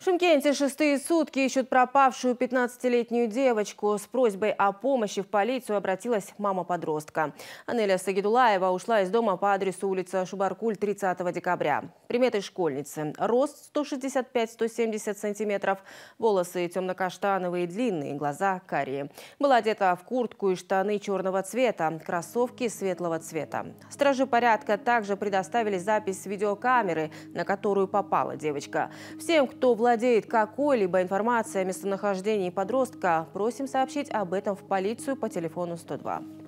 В Шымкенте шестые сутки ищут пропавшую 15-летнюю девочку. С просьбой о помощи в полицию обратилась мама подростка. Анеля Сагидулаева ушла из дома по адресу улица Шубаркуль 30 декабря. Приметы школьницы. Рост 165-170 сантиметров, волосы темно-каштановые длинные, глаза карие. Была одета в куртку и штаны черного цвета, кроссовки светлого цвета. Стражи порядка также предоставили запись видеокамеры, на которую попала девочка. Всем, кто владеет владеет какой-либо информацией о местонахождении подростка, просим сообщить об этом в полицию по телефону 102.